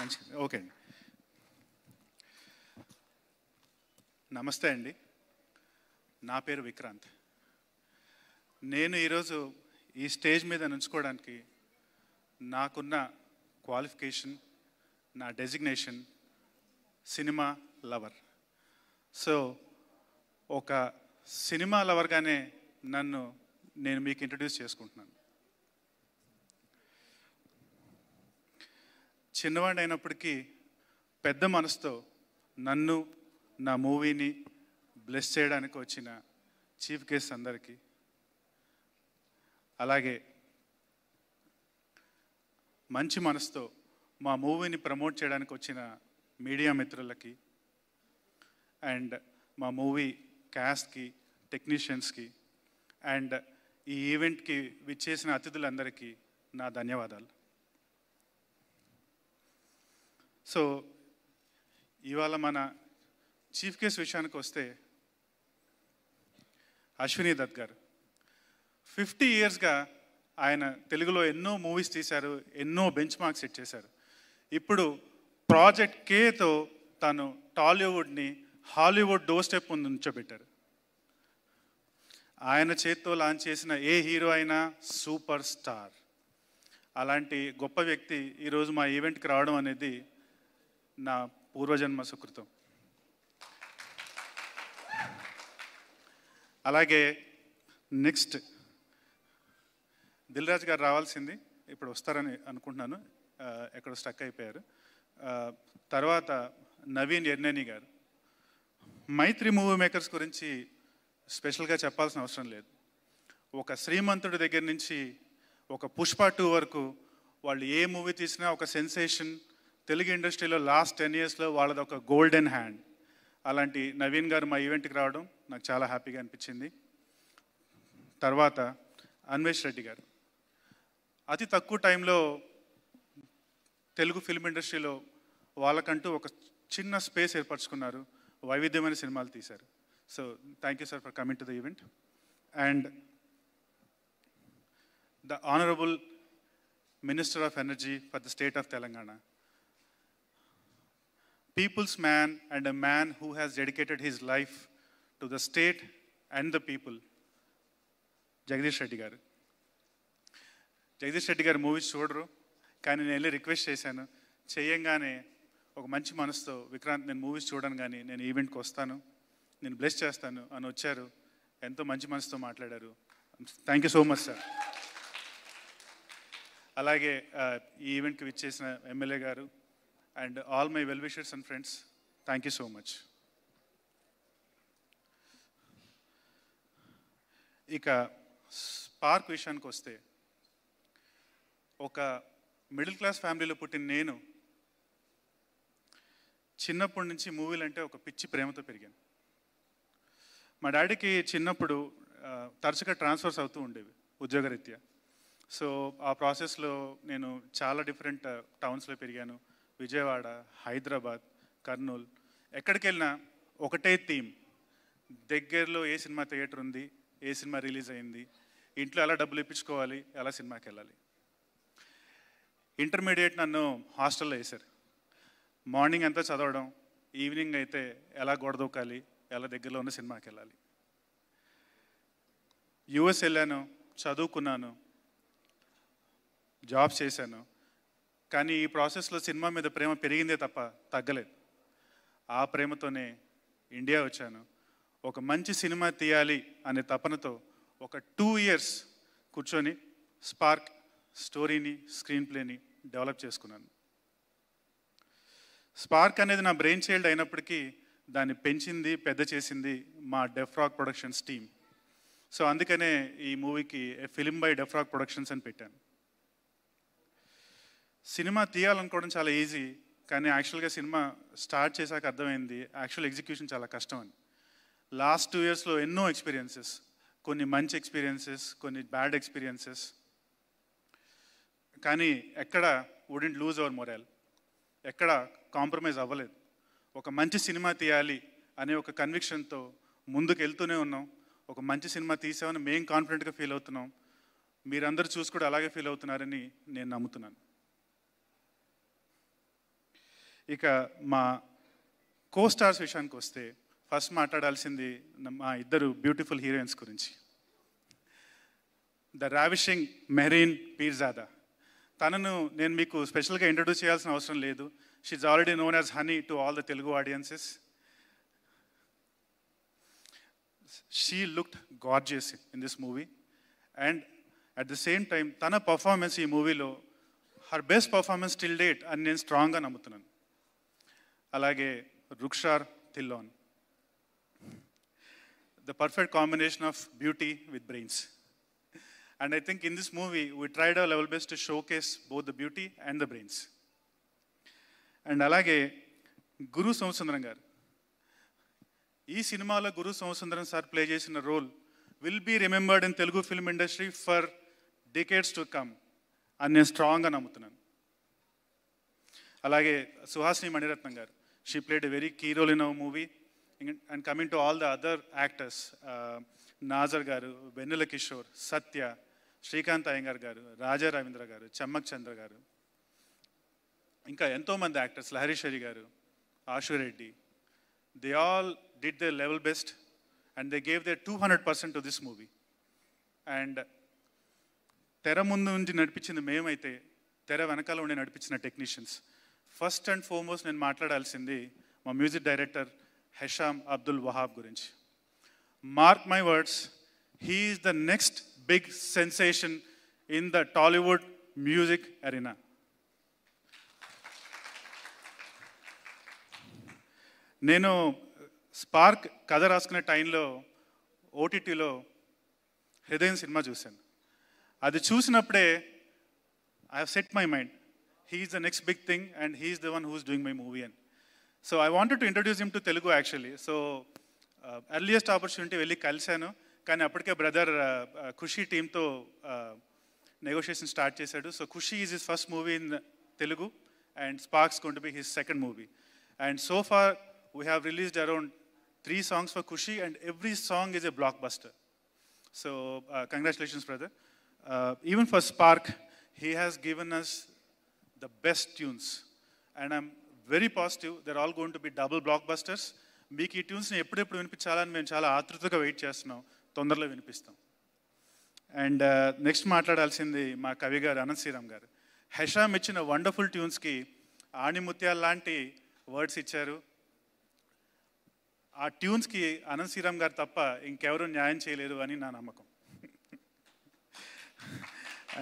మంచిది ఓకే అండి నమస్తే అండి నా పేరు విక్రాంత్ నేను ఈరోజు ఈ స్టేజ్ మీద నుంచుకోవడానికి నాకున్న క్వాలిఫికేషన్ నా డెసిగ్నేషన్ సినిమా లవర్ సో ఒక సినిమా లవర్గానే నన్ను నేను మీకు ఇంట్రడ్యూస్ చేసుకుంటున్నాను చిన్నవాడు అయినప్పటికీ పెద్ద మనసుతో నన్ను నా మూవీని బ్లెస్ చేయడానికి వచ్చిన చీఫ్ గెస్ట్ అందరికీ అలాగే మంచి మనసుతో మా మూవీని ప్రమోట్ చేయడానికి వచ్చిన మీడియా మిత్రులకి అండ్ మా మూవీ క్యాస్ట్కి టెక్నీషియన్స్కి అండ్ ఈ ఈవెంట్కి విచ్చేసిన అతిథులందరికీ నా ధన్యవాదాలు సో ఇవాళ మన చీఫ్ కేస్ విషయానికి వస్తే అశ్విని దత్ గారు ఫిఫ్టీ ఇయర్స్గా ఆయన తెలుగులో ఎన్నో మూవీస్ తీశారు ఎన్నో బెంచ్ మార్క్స్ సెట్ చేశారు ఇప్పుడు ప్రాజెక్ట్ కేతో తను టాలీవుడ్ని హాలీవుడ్ డోర్ స్టెప్ ముందు నుంచోబెట్టారు ఆయన చేత్తో లాంచ్ చేసిన ఏ హీరో అయినా సూపర్ స్టార్ అలాంటి గొప్ప వ్యక్తి ఈరోజు మా ఈవెంట్కి రావడం అనేది నా పూర్వజన్మ సుకృతం అలాగే నెక్స్ట్ దిల్రాజ్ గారు రావాల్సింది ఇప్పుడు వస్తారని అనుకుంటున్నాను ఎక్కడ స్టక్ అయిపోయారు తర్వాత నవీన్ ఎర్నేని గారు మైత్రి మూవీ మేకర్స్ గురించి స్పెషల్గా చెప్పాల్సిన అవసరం లేదు ఒక శ్రీమంతుడి దగ్గర నుంచి ఒక పుష్ప టూ వరకు వాళ్ళు ఏ మూవీ తీసినా ఒక సెన్సేషన్ తెలుగు ఇండస్ట్రీలో లాస్ట్ టెన్ ఇయర్స్లో వాళ్ళది ఒక గోల్డెన్ హ్యాండ్ అలాంటి నవీన్ గారు మా ఈవెంట్కి రావడం నాకు చాలా హ్యాపీగా అనిపించింది తర్వాత అన్వేష్ రెడ్డి గారు అతి తక్కువ టైంలో తెలుగు ఫిల్మ్ ఇండస్ట్రీలో వాళ్ళకంటూ ఒక చిన్న స్పేస్ ఏర్పరచుకున్నారు వైవిధ్యమైన సినిమాలు తీశారు so thank you sir for coming to the event and the honourable minister of energy for the state of Telangana people's man and a man who has dedicated his life to the state and the people, Jagadish Reddy garu Jagadish Reddy గారు movies చూడరు కానీ నేను వెళ్ళి request చేశాను చేయంగానే ఒక మంచి మనసుతో విక్రాంత్ నేను మూవీస్ చూడను కానీ నేను ఈవెంట్కి వస్తాను నేను బ్లెస్ చేస్తాను అని వచ్చారు ఎంతో మంచి మనసుతో మాట్లాడారు thank you so much sir అలాగే ఈ ఈవెంట్కి విచ్చేసిన MLA garu and all my well wishers and friends thank you so much ఇక స్పార్క్ విషయానికి వస్తే ఒక మిడిల్ క్లాస్ ఫ్యామిలీలో పుట్టిన నేను చిన్నప్పటి నుంచి మూవీలు అంటే ఒక పిచ్చి ప్రేమతో పెరిగాను మా డాడీకి చిన్నప్పుడు తరచుగా ట్రాన్స్ఫర్స్ అవుతూ ఉండేవి ఉద్యోగరీత్యా సో ఆ ప్రాసెస్లో నేను చాలా డిఫరెంట్ టౌన్స్లో పెరిగాను విజయవాడ హైదరాబాద్ కర్నూలు ఎక్కడికి వెళ్ళినా ఒకటే థీమ్ దగ్గరలో ఏ సినిమా థియేటర్ ఉంది ఏ సినిమా రిలీజ్ అయింది ఇంట్లో ఎలా డబ్బులు ఇప్పించుకోవాలి ఎలా సినిమాకి వెళ్ళాలి ఇంటర్మీడియట్ నన్ను హాస్టల్లో వేశారు మార్నింగ్ అంతా చదవడం ఈవినింగ్ అయితే ఎలా గొడదూకాలి ఎలా దగ్గరలో ఉన్న సినిమాకి వెళ్ళాలి యుఎస్ వెళ్ళాను చదువుకున్నాను జాబ్ చేశాను కానీ ఈ ప్రాసెస్లో సినిమా మీద ప్రేమ పెరిగిందే తప్ప తగ్గలేదు ఆ ప్రేమతోనే ఇండియా వచ్చాను ఒక మంచి సినిమా తీయాలి అనే తపనతో ఒక టూ ఇయర్స్ కూర్చొని స్పార్క్ స్టోరీని స్క్రీన్ ప్లేని డెవలప్ చేసుకున్నాను స్పార్క్ అనేది నా బ్రెయిన్ చైల్డ్ అయినప్పటికీ దాన్ని పెంచింది పెద్ద చేసింది మా డెఫ్రాక్ ప్రొడక్షన్స్ టీమ్ సో అందుకనే ఈ మూవీకి ఫిలిం బై డెఫ్రాక్ ప్రొడక్షన్స్ అని పెట్టాను సినిమా తీయాలనుకోవడం చాలా ఈజీ కానీ యాక్చువల్గా సినిమా స్టార్ట్ చేశాక అర్థమైంది యాక్చువల్ ఎగ్జిక్యూషన్ చాలా కష్టం అని లాస్ట్ టూ ఇయర్స్లో ఎన్నో ఎక్స్పీరియన్సెస్ కొన్ని మంచి ఎక్స్పీరియన్సెస్ కొన్ని బ్యాడ్ ఎక్స్పీరియన్సెస్ కానీ ఎక్కడ వుడెంట్ లూజ్ అవర్ మొరాల్ ఎక్కడ కాంప్రమైజ్ అవ్వలేదు ఒక మంచి సినిమా తీయాలి అనే ఒక కన్విక్షన్తో ముందుకు వెళ్తూనే ఉన్నాం ఒక మంచి సినిమా తీసామని మేము కాన్ఫిడెంట్గా ఫీల్ అవుతున్నాం మీరందరూ చూసి కూడా అలాగే ఫీల్ అవుతున్నారని నేను నమ్ముతున్నాను ఇక మా కో స్టార్స్ విషయానికి వస్తే ఫస్ట్ మాట్లాడాల్సింది మా ఇద్దరు బ్యూటిఫుల్ హీరోయిన్స్ గురించి ద రావిషింగ్ మెహరీన్ పీర్జాదా తనను నేను మీకు స్పెషల్గా ఇంట్రడ్యూస్ చేయాల్సిన అవసరం లేదు she's already known as honey to all the Telugu audiences she looked gorgeous in this movie and at the same time తన పర్ఫార్మెన్స్ ఈ మూవీలో her best performance till date అని నేను స్ట్రాంగ్గా నమ్ముతున్నాను అలాగే Rukshar Dhillon the perfect combination of beauty with brains And I think in this movie, we tried our level best showcase both the beauty and the brains and అలాగే గురు సోమసుందరం గారు ఈ సినిమాలో Guru Somasundaram sir play చేసిన role will be remembered in Telugu film industry for decades to come అని నేను స్ట్రాంగ్గా నమ్ముతున్నాను అలాగే సుహాసిని మణిరత్నం గారు She played a very key role in our movie. And coming to all the other actors, uh, Nazar Garu, Venila Kishore, Satya, Srikanth Iyengar గారు రాజా రవీంద్ర గారు చెమ్మక్ చంద్ర గారు ఇంకా ఎంతోమంది actors Laharishwari garu Ashu Reddy they all did the level best and they gave they two hundred percent to this movie and తెర ముందు నుంచి నడిపించింది మేమైతే తెర వెనకాల ఉండి నడిపించిన టెక్నీషియన్స్ ఫస్ట్ అండ్ ఫోర్మోస్ట్ నేను మాట్లాడాల్సింది మా మ్యూజిక్ డైరెక్టర్ హెషామ్ అబ్దుల్ వహాబ్ గురించి mark my words he's the next big sensation in the Tollywood music arena నేను స్పార్క్ కథ రాసుకునే టైంలో ఓటీటీలో హృదయం సినిమా చూశాను అది చూసినప్పుడే ఐ హ్ set my mind he's the next big thing and he's the one who's doing my movie and so I wanted to introduce him to Telugu actually so earliest opportunity వెళ్ళి కలిశాను కానీ అప్పటికే బ్రదర్ ఖుషి టీంతో negotiation start చేశాడు so Kushi is his first movie in Telugu and spark's gonna be his second movie and so far we have released around three songs for Kushi and every song is a blockbuster so congratulations brother even for spark he has given us the best tunes. And I'm very positive they're all going to be double blockbusters మీకు ఈ ట్యూన్స్ని ఎప్పుడెప్పుడు వినిపించాలని మేము చాలా ఆతృతగా wait చేస్తున్నాం తొందరలో వినిపిస్తాం and next uh, మాట్లాడాల్సింది మా కవి గారు అనంత్ శ్రీరామ్ గారు హెషామ్ ఇచ్చిన వండర్ఫుల్ ట్యూన్స్కి ఆణిముత్యాలు లాంటి వర్డ్స్ ఇచ్చారు ఆ ట్యూన్స్కి అనంత్ శ్రీరామ్ గారు తప్ప ఇంకెవరూ న్యాయం చేయలేదు అని నా నమ్మకం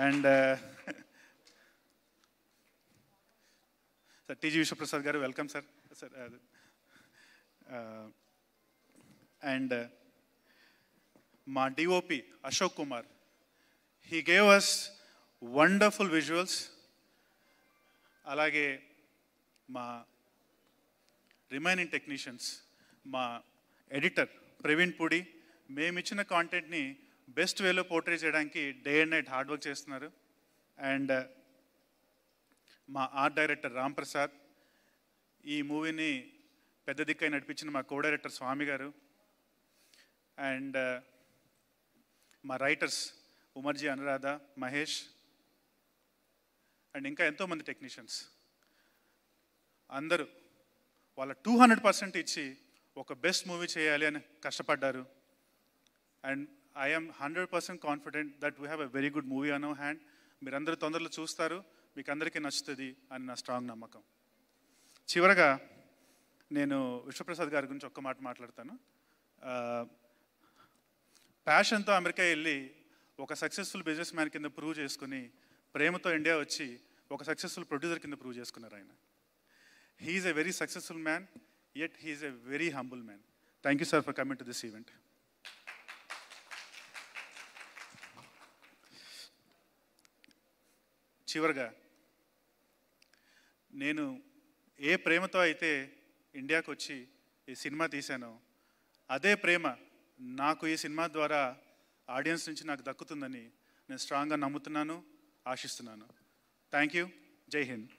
and sir TG Vishwaprasad garu welcome sir sir and మా DOP Ashok Kumar he gave us wonderful visuals అలాగే మా రిమైనింగ్ టెక్నీషియన్స్ మా ఎడిటర్ ప్రవీణ్ పూడి మేమిచ్చిన కాంటెంట్ని బెస్ట్ వేలో పోర్ట్రే చేయడానికి day and night hard work చేస్తున్నారు అండ్ మా ఆర్ట్ డైరెక్టర్ రామ్ ప్రసాద్ ఈ మూవీని పెద్ద దిక్కై నడిపించిన మా కో director Swamy garu and uh, మా రైటర్స్ ఉమర్జీ అనురాధ మహేష్ అండ్ ఇంకా ఎంతోమంది టెక్నీషియన్స్ అందరూ వాళ్ళ టూ హండ్రెడ్ పర్సెంట్ ఇచ్చి ఒక బెస్ట్ మూవీ చేయాలి అని కష్టపడ్డారు and I'm hundred percent confident that we have a very good movie our hand మీరందరూ తొందరలో చూస్తారు మీకు అందరికీ నచ్చుతుంది అని నా స్ట్రాంగ్ నమ్మకం చివరగా నేను విశ్వప్రసాద్ గారి గురించి ఒక్క మాట మాట్లాడతాను ప్యాషన్తో అమెరికా వెళ్ళి ఒక సక్సెస్ఫుల్ బిజినెస్ మ్యాన్ కింద ప్రూవ్ చేసుకుని ప్రేమతో ఇండియా వచ్చి ఒక సక్సెస్ఫుల్ ప్రొడ్యూసర్ కింద ప్రూవ్ చేసుకున్నారు ఆయన he's a very successful man yet he's a very humble man thank you sir for coming to this event చివరిగా నేను ఏ ప్రేమతో అయితే ఇండియాకు వచ్చి ఈ సినిమా తీశానో అదే ప్రేమ నాకు ఈ సినిమా ద్వారా ఆడియన్స్ నుంచి నాకు దక్కుతుందని నేను స్ట్రాంగ్గా నమ్ముతున్నాను ఆశిస్తున్నాను థ్యాంక్ యూ జై హింద్